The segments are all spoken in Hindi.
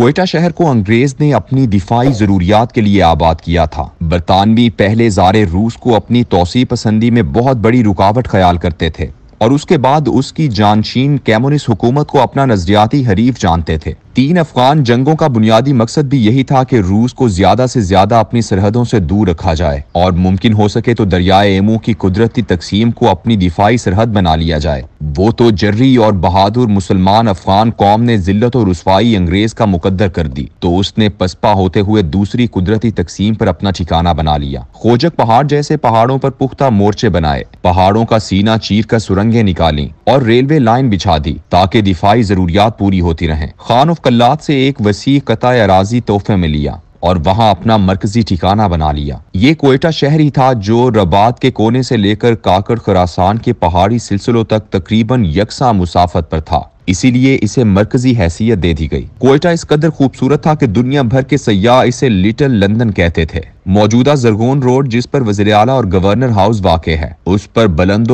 कोयटा शहर को अंग्रेज ने अपनी दिफाई जरूरियात के लिए आबाद किया था बरतानवी पहले जारे रूस को अपनी तोसी पसंदी में बहुत बड़ी रुकावट ख्याल करते थे और उसके बाद उसकी जानशीन कैमोनिस हुकूमत को अपना नजरियाती हरीफ जानते थे तीन अफगान जंगों का बुनियादी मकसद भी यही था कि रूस को ज्यादा से ज्यादा अपनी सरहदों से दूर रखा जाए और मुमकिन हो सके तो दरियाए एमू की कुदरती तकसीम को अपनी दिफाई सरहद बना लिया जाए वो तो जर्री और बहादुर मुसलमान अफगान कौम ने जिल्लत और रसवाई अंग्रेज का मुकदर कर दी तो उसने पसपा होते हुए दूसरी कुदरती तकसीम पर अपना ठिकाना बना लिया खोजक पहाड़ जैसे पहाड़ों पर पुख्ता मोर्चे बनाए पहाड़ों का सीना चीर कर सुरंगे निकाली और रेलवे लाइन बिछा दी ताकि दिफाई जरूरियात पूरी होती रहे खान ऑफ कल्लाद से एक वसी कता अराजी तोहफे में लिया और वहां अपना मरकजी ठिकाना बना लिया ये कोयटा शहर ही था जो रबात के कोने से लेकर काकड़ खरासान के पहाड़ी सिलसिलों तक तकरीबन यकसा मुसाफत पर था इसीलिए इसे मरकजी हैसियत दे दी गई कोयटा इस कदर खूबसूरत था कि दुनिया भर के सयाह इसे लिटिल लंदन कहते थे मौजूदा जरगोन रोड जिस पर वजीर अला और गवर्नर हाउस वाक़ है उस पर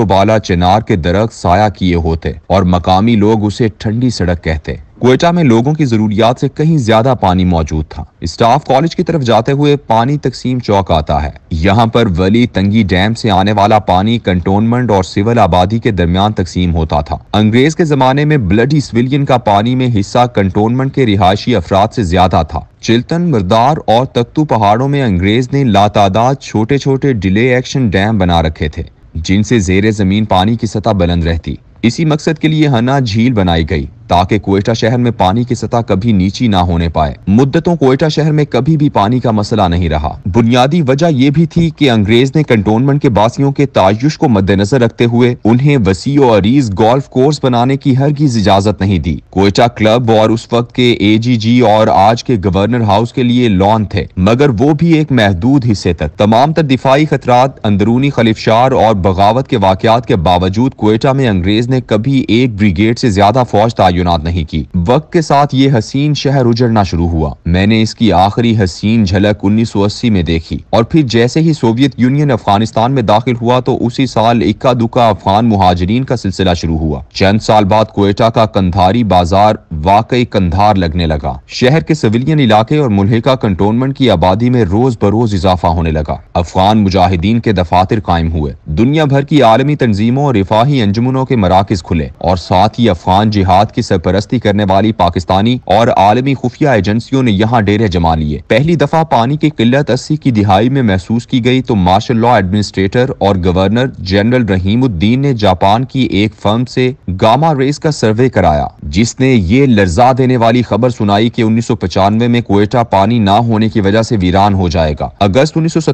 बाला चिनार के दरख्त साया किए होते और मकामी लोग उसे ठंडी सड़क कहते कोयटा में लोगों की जरूरियात से कहीं ज्यादा पानी मौजूद था स्टाफ कॉलेज की तरफ जाते हुए पानी तकसीम चौक आता है यहाँ पर वली तंगी डैम से आने वाला पानी कंटोनमेंट और सिविल आबादी के दरमियान तकसीम होता था अंग्रेज के जमाने में ब्लडी सिविलियन का पानी में हिस्सा कंटोनमेंट के रिहायशी अफराद से ज्यादा था चिल्तन मरदार और तख्तू पहाड़ों में अंग्रेज अंग्रेज ने लातादाद छोटे छोटे डिले एक्शन डैम बना रखे थे जिनसे जेर जमीन पानी की सतह बुलंद रहती इसी मकसद के लिए हना झील बनाई गई ताकि कोयटा शहर में पानी की सतह कभी नीची ना होने पाए मुद्दतों कोयटा शहर में कभी भी पानी का मसला नहीं रहा बुनियादी वजह यह भी थी कि अंग्रेज ने कंटोनमेंट के बासियों के तायुश को मद्देनजर रखते हुए उन्हें वसी और अरीज गोल्फ कोर्स बनाने की की इजाजत नहीं दी कोयटा क्लब और उस वक्त के जी और आज के गवर्नर हाउस के लिए लॉन थे मगर वो भी एक महदूद हिस्से तक तमाम तर दिफाई खतरा अंदरूनी खलिफशार और बगावत के वाकत के बावजूद कोयटा में अंग्रेज ने कभी एक ब्रिगेड से ज्यादा फौज ताय तयनत नहीं की वक्त के साथ ये हसीन शहर उजड़ना शुरू हुआ मैंने इसकी आखिरी हसीन झलक उन्नीस सौ अस्सी में देखी और फिर जैसे ही सोवियत यूनियन अफगानिस्तान में दाखिल हुआ तो उसी साल इक्का दुक्का अफगान महाजरीन का सिलसिला शुरू हुआ चंद साल बाद कोयटा का कंधारी बाजार वाकई कंधार लगने लगा शहर के सिविलियन इलाके और मुल्हिका कंटोनमेंट की आबादी में रोज बरोज इजाफा होने लगा अफगान मुजाहिदीन के दफातर कायम हुए दुनिया भर की आलमी तंजीमों और रिफाही अंजुमनों के मराकज खुले और साथ ही अफगान जिहाद के सरपरस्ती करने वाली पाकिस्तानी और आलमी खुफिया एजेंसियों ने यहाँ डेरे जमा लिए पहली दफा पानी की किल्लत अस्सी की दिहाई में महसूस की गई तो मार्शल लॉ एडमिनिस्ट्रेटर और गवर्नर जनरल रहीमुद्दीन ने जापान की एक फर्म से गामा रेस का सर्वे कराया जिसने ये लर्जा देने वाली खबर सुनाई कि उन्नीस में कोयटा पानी ना होने की वजह से वीरान हो जाएगा अगस्त उन्नीस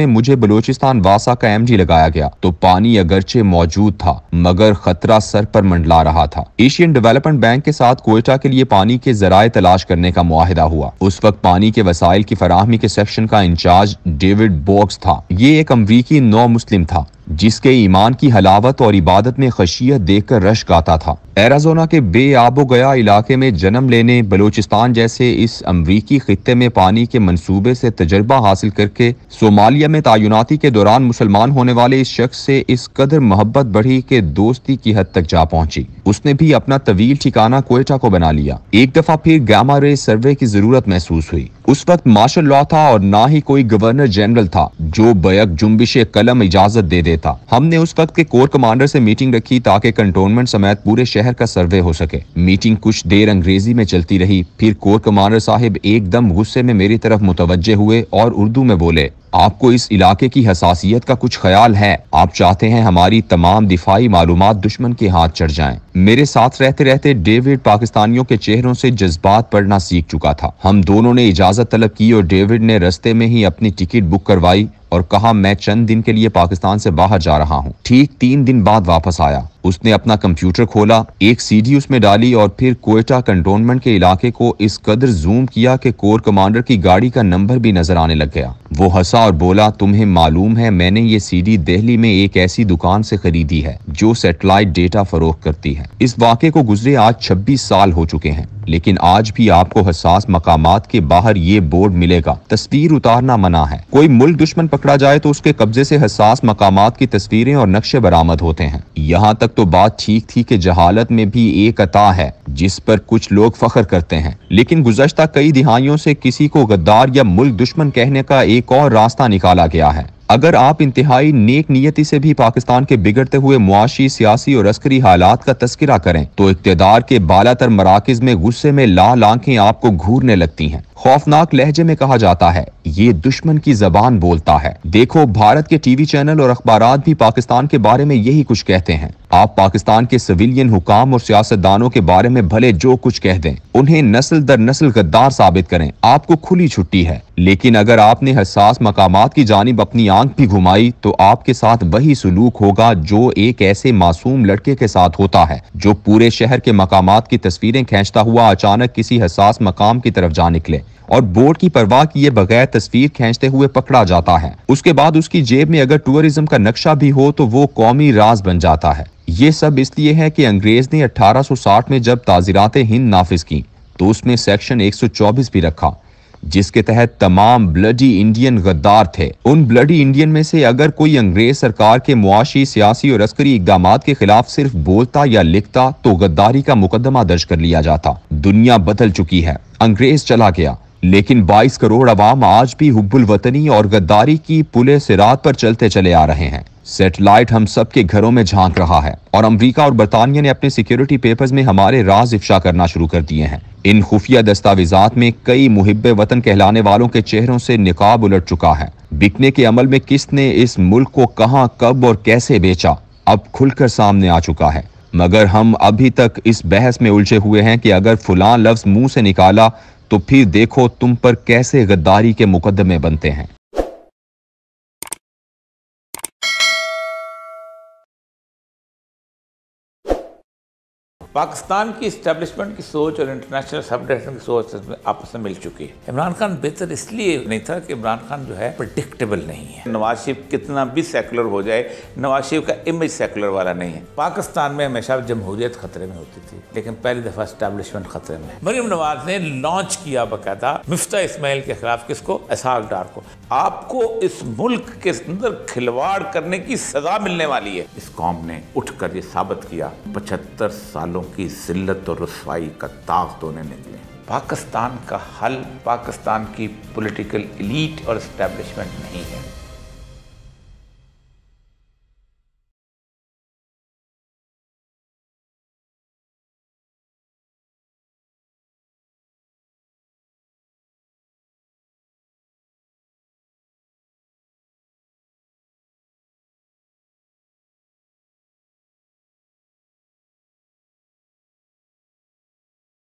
में मुझे बलोचिस्तान वासा का एम लगाया गया तो पानी अगरचे मौजूद था मगर खतरा सर पर मंडला रहा था एशियन डेवलपमेंट डेवलपमेंट बैंक के साथ कोयटा के लिए पानी के जराये तलाश करने का मुआहदा हुआ उस वक्त पानी के वसाइल की फराहमी के सेक्शन का इंचार्ज डेविड बॉक्स था ये एक अमरीकी नौ मुस्लिम था जिसके ईमान की हलावत और इबादत में खशियत देखकर रश गाता था एराजोना के बे आबो गया इलाके में जन्म लेने बलूचिस्तान जैसे इस अमरीकी खत्े में पानी के मनसूबे से तजर्बा हासिल करके सोमालिया में तयनती के दौरान मुसलमान होने वाले इस शख्स से इस कदर मोहब्बत बढ़ी के दोस्ती की हद तक जा पहुंची उसने भी अपना तवील ठिकाना कोयटा को बना लिया एक दफा फिर गैमा रे सर्वे की जरूरत महसूस हुई उस वक्त मार्शल लॉ था और ना ही कोई गवर्नर जनरल था जो बैक जुम्बिश कलम इजाजत दे देता हमने उस वक्त के कोर कमांडर से मीटिंग रखी ताकि कंटोनमेंट समेत पूरे शहर का सर्वे हो सके मीटिंग कुछ देर अंग्रेजी में चलती रही फिर कोर कमांडर साहब एकदम गुस्से में मेरी तरफ मुतवजे हुए और उर्दू में बोले आपको इस इलाके की हसासियत का कुछ ख्याल है आप चाहते हैं हमारी तमाम दिफाई मालूम दुश्मन के हाथ चढ़ जाए मेरे साथ रहते रहते डेविड पाकिस्तानियों के चेहरों से जज्बात पढ़ना सीख चुका था हम दोनों ने इजाजत तलब की और डेविड ने रस्ते में ही अपनी टिकट बुक करवाई और कहा मैं चंद दिन के लिए पाकिस्तान से बाहर जा रहा हूँ ठीक तीन दिन बाद वापस आया उसने अपना कंप्यूटर खोला एक सीडी उसमें डाली और फिर कोयटा कंटोनमेंट के इलाके को इस कदर जूम किया कि कोर कमांडर की गाड़ी का नंबर भी नजर आने लग गया वो हंसा और बोला तुम्हें मालूम है मैंने ये सीडी दिल्ली में एक ऐसी दुकान से खरीदी है जो सेटेलाइट डेटा फरोख करती है इस वाक्य को गुजरे आज छब्बीस साल हो चुके हैं लेकिन आज भी आपको हसास मकाम के बाहर ये बोर्ड मिलेगा तस्वीर उतारना मना है कोई मुल्क दुश्मन पकड़ा जाए तो उसके कब्जे से हसास मकाम की तस्वीरें और नक्शे बरामद होते हैं यहाँ तक तो बात ठीक थी कि जहालत में भी एक अता है जिस पर कुछ लोग फखर करते हैं लेकिन गुजश्ता कई दिहाइयों से किसी को गद्दार या मुल्क दुश्मन कहने का एक और रास्ता निकाला गया है अगर आप इंतहाई नेक नीयति से भी पाकिस्तान के बिगड़ते हुए मुआशी सियासी और अस्करी हालात का तस्करा करें तो इकतदार के बालातर मराकज में गुस्से में लाल आंखें आपको घूरने लगती हैं खौफनाक लहजे में कहा जाता है ये दुश्मन की जबान बोलता है देखो भारत के टीवी चैनल और अखबार भी पाकिस्तान के बारे में यही कुछ कहते हैं आप पाकिस्तान के सिविलियन हुकाम और सियासतदानों के बारे में भले जो कुछ कह दें उन्हें नस्ल दर नस्ल गद्दार साबित करें आपको खुली छुट्टी है लेकिन अगर आपने हसास मकाम की जानब अपनी आंख भी घुमाई तो आपके साथ वही सलूक होगा जो एक ऐसे मासूम लड़के के साथ होता है जो पूरे शहर के मकाम की तस्वीरें खींचता हुआ अचानक किसी हसास मकाम की तरफ जा निकले और बोर्ड की परवाह किए बगैर तस्वीर खींचते हुए पकड़ा जाता है उसके बाद उसकी जेब में अगर टूरिज्म का नक्शा भी हो तो वो कौमी राज बन जाता है ये सब इसलिए है कि अंग्रेज ने 1860 में जब ताजीरात हिंद नाफिज की तो उसमें सेक्शन 124 भी रखा जिसके तहत तमाम ब्लडी इंडियन गद्दार थे उन ब्लडी इंडियन में से अगर कोई अंग्रेज सरकार के मुआशी सियासी और अस्करी इकदाम के खिलाफ सिर्फ बोलता या लिखता तो गद्दारी का मुकदमा दर्ज कर लिया जाता दुनिया बदल चुकी है अंग्रेज चला गया लेकिन 22 करोड़ अवाम आज भी हुब्बुल वतनी और गद्दारी की पुले सिरात पर चलते चले आ रहे हैं सेटेलाइट हम सब के घरों में झांक रहा है और अमेरिका और बरतानिया ने अपने सिक्योरिटी पेपर्स में हमारे राज इफ्शा करना शुरू कर दिए हैं इन खुफिया दस्तावेजात में कई मुहिब वतन कहलाने वालों के चेहरों से निकाब उलट चुका है बिकने के अमल में किसने इस मुल्क को कहाँ कब और कैसे बेचा अब खुलकर सामने आ चुका है मगर हम अभी तक इस बहस में उलझे हुए हैं कि अगर फुलां लफ्ज मुंह से निकाला तो फिर देखो तुम पर कैसे गद्दारी के मुकदमे बनते हैं पाकिस्तान की इस्टेब्लिशमेंट की सोच और इंटरनेशनल सबडेशन की सोच में आपस में मिल चुकी है इमरान खान बेहतर इसलिए नहीं था कि इमरान खान जो है प्रडिक्टेबल नहीं है नवाज शरीफ कितना भी सेकुलर हो जाए नवाज शरीफ का इमेज सेकुलर वाला नहीं है पाकिस्तान में हमेशा जमहूरियत खतरे में होती थी लेकिन पहली दफ़ा इस्टेब्लिशमेंट खतरे में मरीम नवाज ने लॉन्च किया बाकायदा मुफ्ता इसमाइल के खिलाफ किसको इसहाक डार को आपको इस मुल्क के अंदर खिलवाड़ करने की सजा मिलने वाली है इस कौम ने उठकर ये साबित किया पचहत्तर सालों की जिल्लत और रसवाई का ताक दोने निकले पाकिस्तान का हल पाकिस्तान की पॉलिटिकल इलीट और इस्टेब्लिशमेंट नहीं है